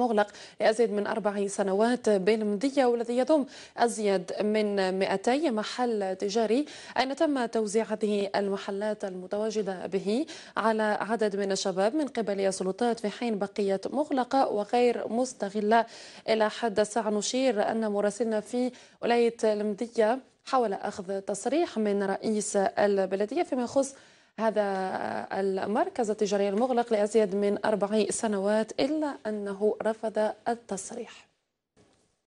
مغلق لأزيد من أربع سنوات بالمدية والذي يضم أزيد من 200 محل تجاري أين تم توزيع هذه المحلات المتواجدة به على عدد من الشباب من قبل السلطات في حين بقيت مغلقة وغير مستغلة إلى حد الساعة نشير أن مراسلنا في ولاية المدية حاول أخذ تصريح من رئيس البلدية فيما يخص هذا المركز التجاري المغلق لأزيد من أربع سنوات إلا أنه رفض التصريح